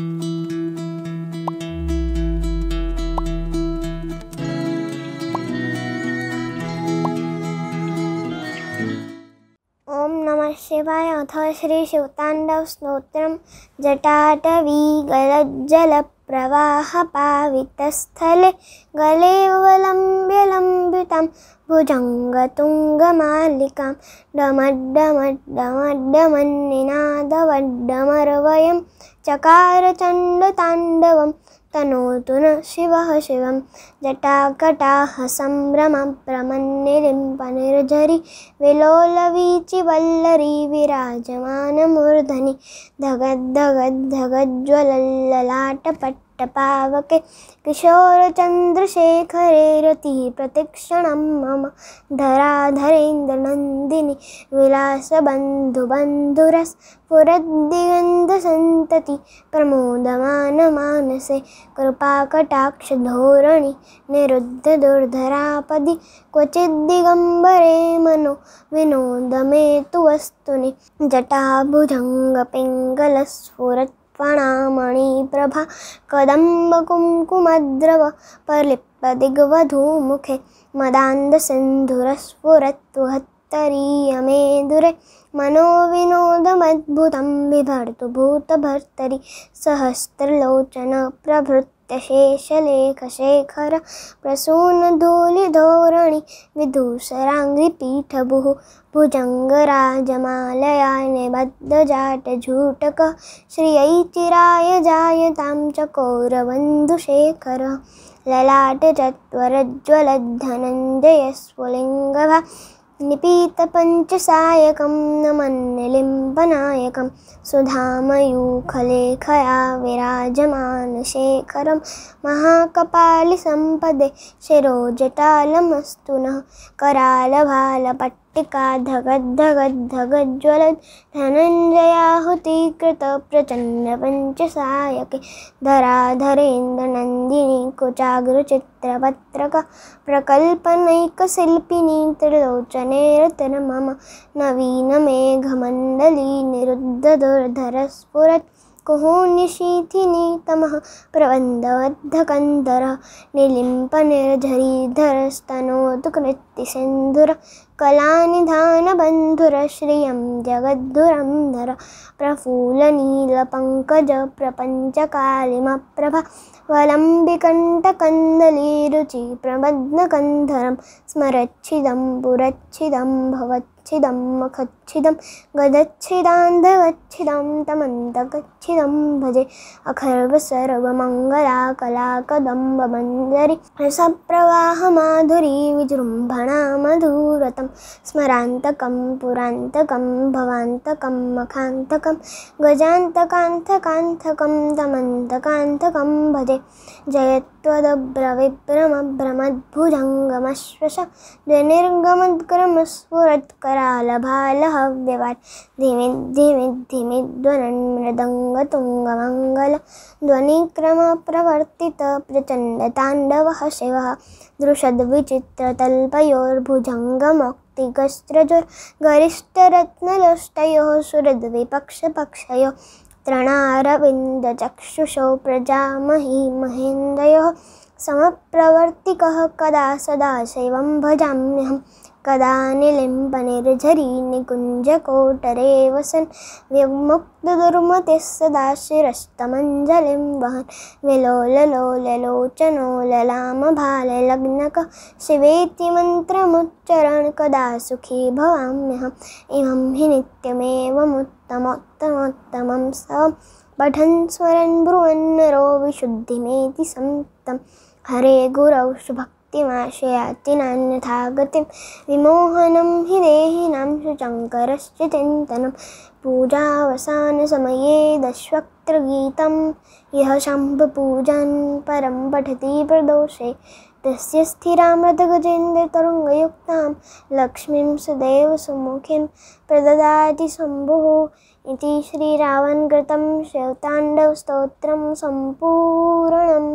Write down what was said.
Mm-hmm. शिवाय अथ श्री श्रीशिवताण्डव स्तोत्रं जटाटवीगलज्जलप्रवाहपावितस्थले गलेवलम्ब्य लम्बितं भुजङ्गतुङ्गमालिकां डमड्डमड्डमड्डमन्निनादवड्डमरवयं चकारचण्डताण्डवं तनोतु न शिव शिवं जटाकटाः सम्भ्रमं प्रमन्निरिम्पनिर्झरि विलोलवीचिवल्लरी विराजमानमूर्धनि धगद्धगद्धगज्ज्वलल्ललाटपट्ट पावके किशोरचन्द्रशेखरे रतिः प्रतिक्षणं मम धराधरेन्द्रनन्दिनि विलासबन्धुबन्धुरस्फुरद्दिगन्धसन्तति प्रमोदमानमानसे कृपाकटाक्षधोरणि निरुद्धदुर्धरापदि दिगंबरे मनो विनोदमे तु वस्तुनि जटाभुजङ्गपिङ्गलस्फुरत् प्रभा कदम्बकुङ्कुमद्रव प्रलिप्तदिग्वधूमुखे मदान्दसिन्धुरस्फुरत्तुहत्तरीय मे दुरे मनोविनोदमद्भुतं बिभर्तु भूतभर्तरि सहस्रलोचन प्रभृत् शेषलेखशेखर प्रसूनधूलिधोरणि विधूसराङ्गिपीठभुः भुजङ्गराजमालया निबद्धजाटझूटकः श्रियै चिराय जायतां च कौरबन्धुशेखरः ललाटचत्वरज्ज्वलद्धनञ्जयस्फुलिङ्गभा निपीतपञ्चसायकं नमन्नलिम्बनायकं सुधामयूखलेखया विराजमानशेखरं महाकपालिसम्पदे शिरोजटालमस्तु नः करालभालपट्ट मृत्तिका धगद् धगद् धगज्ज्वलद् धनञ्जयाहुति कृत प्रचण्डपञ्चसायके धराधरेन्द्रनन्दिनी कुचागुरुचित्रपत्रक प्रकल्पनैकशिल्पिनी त्रिलोचने रतन मम नवीनमेघमण्डली निरुद्धदुर्धरस्फुरत् कुहो निशीथिनि तमः प्रबन्धवद्धकन्दरः निलिम्पनिर्झरीधरस्तनोदुकृत्तिसिन्धुर कलानिधानबन्धुरश्रियं जगद्धुरं धर प्रफुल्लनीलपङ्कजप्रपञ्चकालिमप्रभा वलम्बिकण्ठकन्दलीरुचिप्रबध्नकन्धरं स्मरच्छिदं पुरच्छिदं भवत् गच्छिदं मखच्छिदं गदच्छिदान्धगच्छिदं तमन्तगच्छिदं भजे अखर्वसर्वमङ्गलाकलाकदम्बमञ्जरि रसप्रवाहमाधुरी विजृम्भणा मधुरतं स्मरान्तकं पुरान्तकं भवान्तकं मखान्तकं गजान्तकान्थकान्थकं तमन्तकान्थकं भजे जय जयत्वदब्रविभ्रमभ्रमद्भुजङ्गमश्वश द्विनिर्गमद्क्रमस्फुरत्कर करालभालहव्यवाट् धीमे धीमे धीमे ध्वनन् मृदङ्गतुङ्गमङ्गल ध्वनिक्रमप्रवर्तितप्रचण्डताण्डवः विपक्ष दृषद्विचित्रतल्पयोर्भुजङ्गमौक्तिकस्रजुर्गरिष्ठरत्नलष्टयोः सुहृद्विपक्षपक्षयोः तृणारविन्दचक्षुषो प्रजामही महेन्द्रयोः समप्रवर्तिकः कदा सदा शैवं भजाम्यहम् कदानिलिं विमुक्तदुर्मतिः सदा शिरस्तमञ्जलिं वहन् विलोललोललोचनो ललामभाललग्नक शिवेति मन्त्रमुच्चरन् कदा सुखी भवाम्यहम् इमं हि नित्यमेवमुत्तमोत्तमोत्तमं स पठन् स्मरन् ब्रुवन्नरो विशुद्धिमेति सन्तं हरे गुरौ शुभक् नान्यथा गतिं विमोहनं हि देहिनां शुचङ्करस्य चिन्तनं पूजावसानसमये दशवक्त्रगीतं यः शम्भपूजान् परं पठति प्रदोषे तस्य स्थिरामृतगजेन्द्रतरुङ्गयुक्तां लक्ष्मीं सदैव सुमुखीं प्रददाति शम्भुः इति श्रीरावणकृतं शैवताण्डवस्तोत्रं सम्पूर्णम्